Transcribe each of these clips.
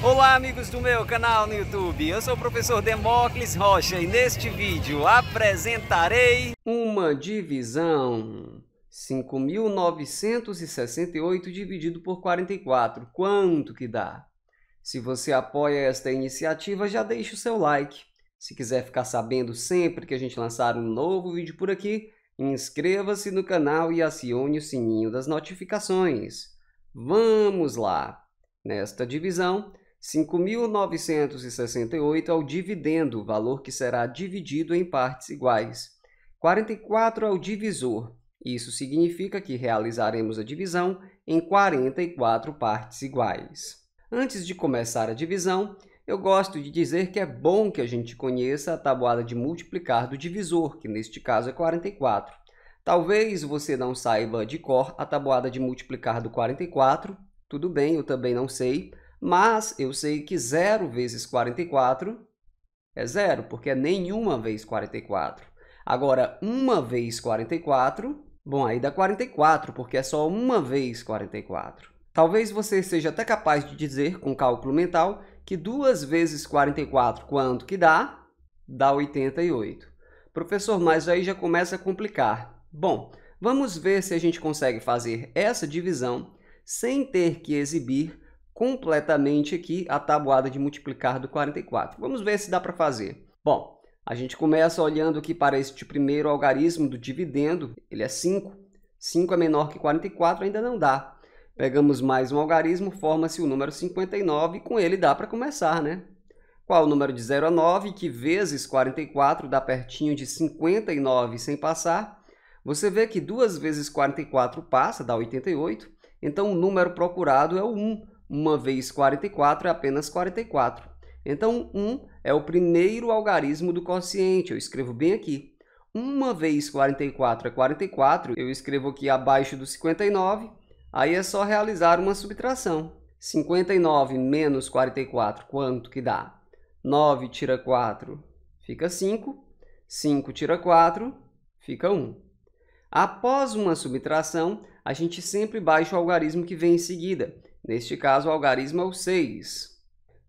Olá amigos do meu canal no YouTube, eu sou o professor Demócles Rocha e neste vídeo apresentarei uma divisão 5.968 dividido por 44, quanto que dá? Se você apoia esta iniciativa, já deixe o seu like. Se quiser ficar sabendo sempre que a gente lançar um novo vídeo por aqui, inscreva-se no canal e acione o sininho das notificações. Vamos lá! Nesta divisão, 5.968 ao é dividendo, valor que será dividido em partes iguais. 44 ao é divisor. Isso significa que realizaremos a divisão em 44 partes iguais. Antes de começar a divisão, eu gosto de dizer que é bom que a gente conheça a tabuada de multiplicar do divisor, que neste caso é 44. Talvez você não saiba de cor a tabuada de multiplicar do 44, tudo bem, eu também não sei, mas eu sei que 0 vezes 44 é zero, porque é nenhuma vez 44. Agora, uma vez 44, bom, aí dá 44, porque é só uma vez 44. Talvez você seja até capaz de dizer, com cálculo mental, que 2 vezes 44, quanto que dá? Dá 88. Professor, mas aí já começa a complicar. Bom, vamos ver se a gente consegue fazer essa divisão sem ter que exibir completamente aqui a tabuada de multiplicar do 44. Vamos ver se dá para fazer. Bom, a gente começa olhando aqui para este primeiro algarismo do dividendo, ele é 5. 5 é menor que 44, ainda não dá. Pegamos mais um algarismo, forma-se o número 59 e com ele dá para começar, né? Qual o número de 0 a 9, que vezes 44 dá pertinho de 59 sem passar. Você vê que 2 vezes 44 passa, dá 88. Então, o número procurado é o 1. Uma vez 44 é apenas 44. Então, 1 é o primeiro algarismo do quociente. Eu escrevo bem aqui. 1 vez 44 é 44, eu escrevo aqui abaixo do 59. Aí é só realizar uma subtração. 59 menos 44, quanto que dá? 9 tira 4, fica 5. 5 tira 4, fica 1. Após uma subtração, a gente sempre baixa o algarismo que vem em seguida neste caso o algarismo é o 6.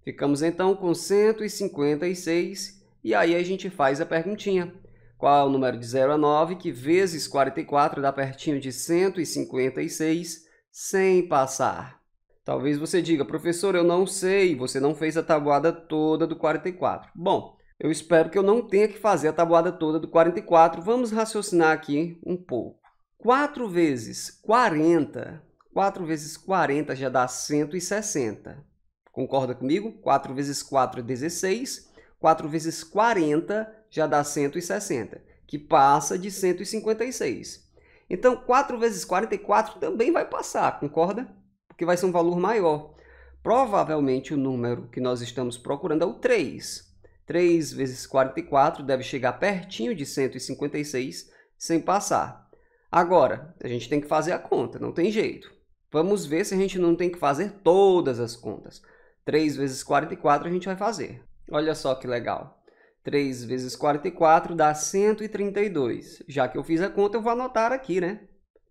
Ficamos então com 156 e aí a gente faz a perguntinha. Qual é o número de 0 a 9 que vezes 44 dá pertinho de 156 sem passar? Talvez você diga, professor, eu não sei, você não fez a tabuada toda do 44. Bom, eu espero que eu não tenha que fazer a tabuada toda do 44. Vamos raciocinar aqui um pouco. 4 vezes 40 4 vezes 40 já dá 160. Concorda comigo? 4 vezes 4 é 16. 4 vezes 40 já dá 160, que passa de 156. Então, 4 vezes 44 também vai passar, concorda? Porque vai ser um valor maior. Provavelmente o número que nós estamos procurando é o 3. 3 vezes 44 deve chegar pertinho de 156 sem passar. Agora, a gente tem que fazer a conta, não tem jeito. Vamos ver se a gente não tem que fazer todas as contas. 3 vezes 44 a gente vai fazer. Olha só que legal. 3 vezes 44 dá 132. Já que eu fiz a conta, eu vou anotar aqui, né?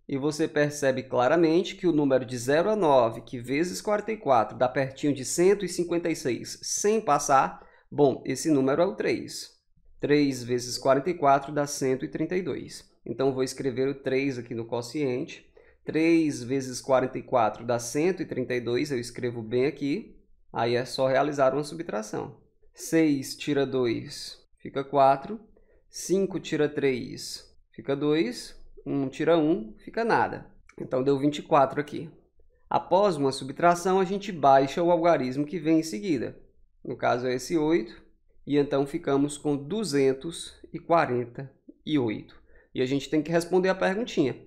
E você percebe claramente que o número de 0 a 9, que vezes 44 dá pertinho de 156 sem passar, bom, esse número é o 3. 3 vezes 44 dá 132. Então, vou escrever o 3 aqui no quociente 3 vezes 44 dá 132, eu escrevo bem aqui. Aí é só realizar uma subtração. 6 tira 2, fica 4. 5 tira 3, fica 2. 1 tira 1, fica nada. Então deu 24 aqui. Após uma subtração, a gente baixa o algarismo que vem em seguida. No caso é esse 8. E então ficamos com 248. E a gente tem que responder a perguntinha.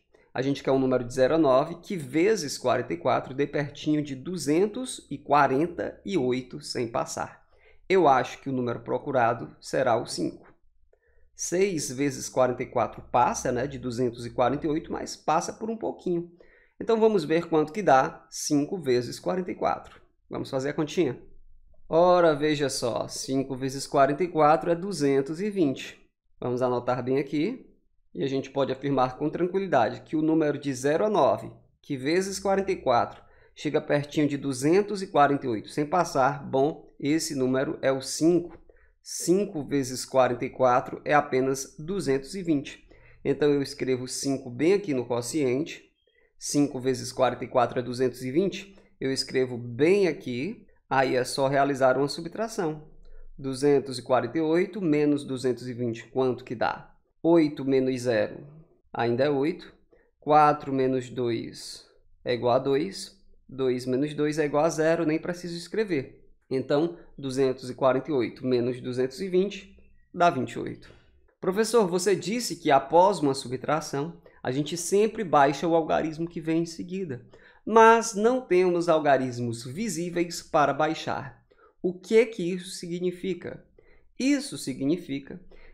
a gente quer um número de 0 a 9, que vezes 44 dê pertinho de 248 sem passar. Eu acho que o número procurado será o 5. 6 vezes 44 passa, né, de 248, mas passa por um pouquinho. Então, vamos ver quanto que dá 5 vezes 44. Vamos fazer a continha? Ora, veja só, 5 vezes 44 é 220. Vamos anotar bem aqui. E a gente pode afirmar com tranquilidade que o número de 0 a 9, que vezes 44, chega pertinho de 248 sem passar, bom, esse número é o 5. 5 vezes 44 é apenas 220. Então, eu escrevo 5 bem aqui no quociente. 5 vezes 44 é 220. Eu escrevo bem aqui. Aí é só realizar uma subtração. 248 menos 220, quanto que dá? 8 menos 0 ainda é 8. 4 menos 2 é igual a 2. 2 menos 2 é igual a 0, nem preciso escrever. Então, 248 menos 220 dá 28. Professor, você disse que após uma subtração, a gente sempre baixa o algarismo que vem em seguida. Mas não temos algarismos visíveis para baixar. O que, que isso significa? Isso significa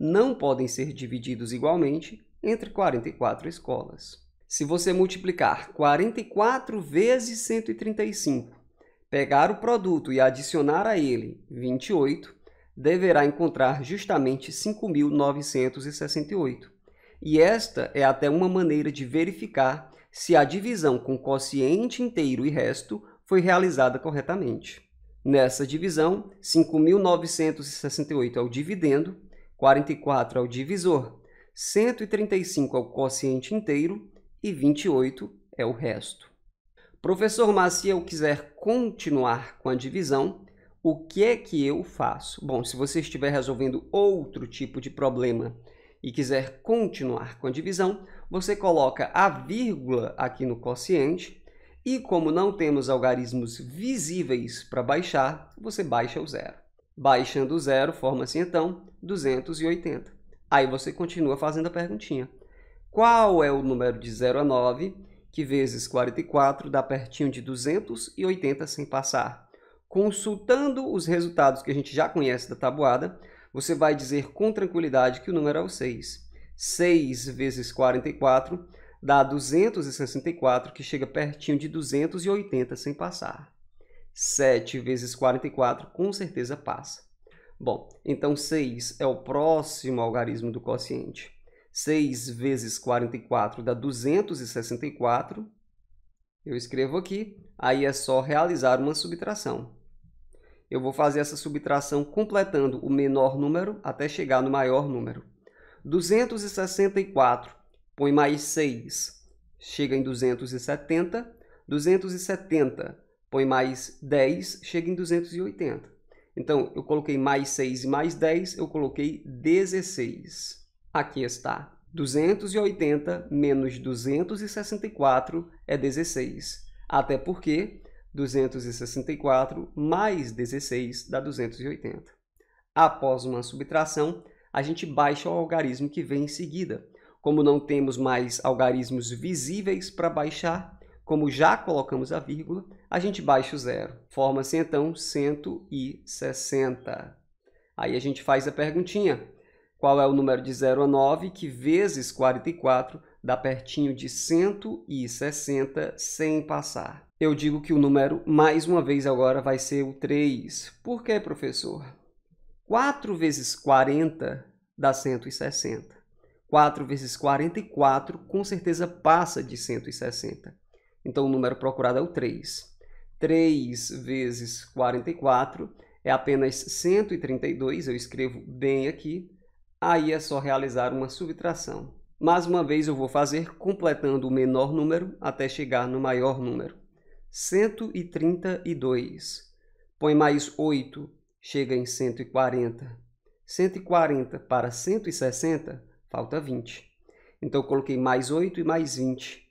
não podem ser divididos igualmente entre 44 escolas. Se você multiplicar 44 vezes 135, pegar o produto e adicionar a ele 28, deverá encontrar justamente 5.968. E esta é até uma maneira de verificar se a divisão com quociente inteiro e resto foi realizada corretamente. Nessa divisão, 5.968 é o dividendo 44 ao divisor, 135 ao quociente inteiro e 28 é o resto. Professor eu quiser continuar com a divisão, o que é que eu faço? Bom, se você estiver resolvendo outro tipo de problema e quiser continuar com a divisão, você coloca a vírgula aqui no quociente e como não temos algarismos visíveis para baixar, você baixa o zero. Baixando o zero, forma-se então 280. Aí você continua fazendo a perguntinha. Qual é o número de 0 a 9 que vezes 44 dá pertinho de 280 sem passar? Consultando os resultados que a gente já conhece da tabuada, você vai dizer com tranquilidade que o número é o 6. 6 vezes 44 dá 264, que chega pertinho de 280 sem passar. 7 vezes 44 com certeza passa. Bom, então 6 é o próximo algarismo do quociente. 6 vezes 44 dá 264. Eu escrevo aqui, aí é só realizar uma subtração. Eu vou fazer essa subtração completando o menor número até chegar no maior número. 264, põe mais 6, chega em 270. 270 põe mais 10, chega em 280. Então, eu coloquei mais 6 e mais 10, eu coloquei 16. Aqui está. 280 menos 264 é 16. Até porque 264 mais 16 dá 280. Após uma subtração, a gente baixa o algarismo que vem em seguida. Como não temos mais algarismos visíveis para baixar, como já colocamos a vírgula, a gente baixa o zero. Forma-se então 160. Aí a gente faz a perguntinha. Qual é o número de 0 a 9 que vezes 44 dá pertinho de 160 sem passar? Eu digo que o número, mais uma vez agora, vai ser o 3. Por que, professor? 4 vezes 40 dá 160. 4 vezes 44 com certeza passa de 160. Então o número procurado é o 3. 3 vezes 44 é apenas 132, eu escrevo bem aqui. Aí é só realizar uma subtração. Mais uma vez eu vou fazer completando o menor número até chegar no maior número. 132. Põe mais 8, chega em 140. 140 para 160, falta 20. Então eu coloquei mais 8 e mais 20.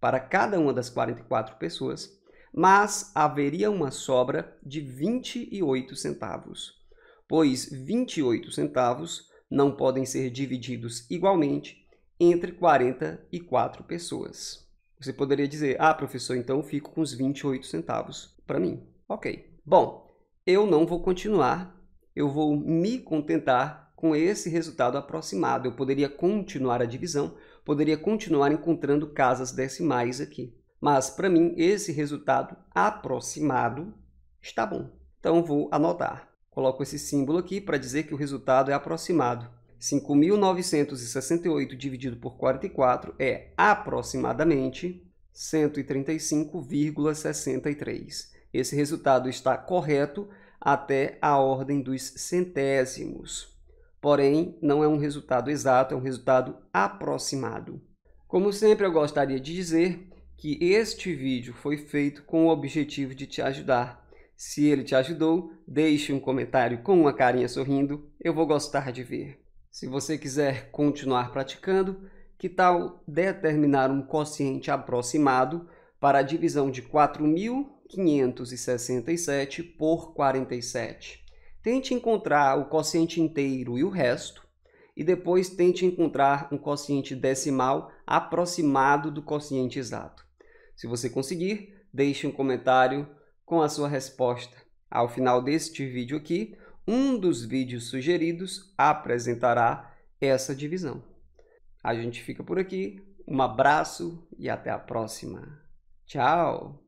para cada uma das 44 pessoas, mas haveria uma sobra de 28 centavos, pois 28 centavos não podem ser divididos igualmente entre 44 pessoas. Você poderia dizer, ah, professor, então fico com os 28 centavos para mim. Ok. Bom, eu não vou continuar, eu vou me contentar com esse resultado aproximado. Eu poderia continuar a divisão, poderia continuar encontrando casas decimais aqui. Mas, para mim, esse resultado aproximado está bom. Então, vou anotar. Coloco esse símbolo aqui para dizer que o resultado é aproximado. 5.968 dividido por 44 é aproximadamente 135,63. Esse resultado está correto até a ordem dos centésimos porém não é um resultado exato, é um resultado aproximado. Como sempre, eu gostaria de dizer que este vídeo foi feito com o objetivo de te ajudar. Se ele te ajudou, deixe um comentário com uma carinha sorrindo, eu vou gostar de ver. Se você quiser continuar praticando, que tal determinar um quociente aproximado para a divisão de 4.567 por 47? Tente encontrar o quociente inteiro e o resto, e depois tente encontrar um quociente decimal aproximado do quociente exato. Se você conseguir, deixe um comentário com a sua resposta. Ao final deste vídeo aqui, um dos vídeos sugeridos apresentará essa divisão. A gente fica por aqui, um abraço e até a próxima. Tchau!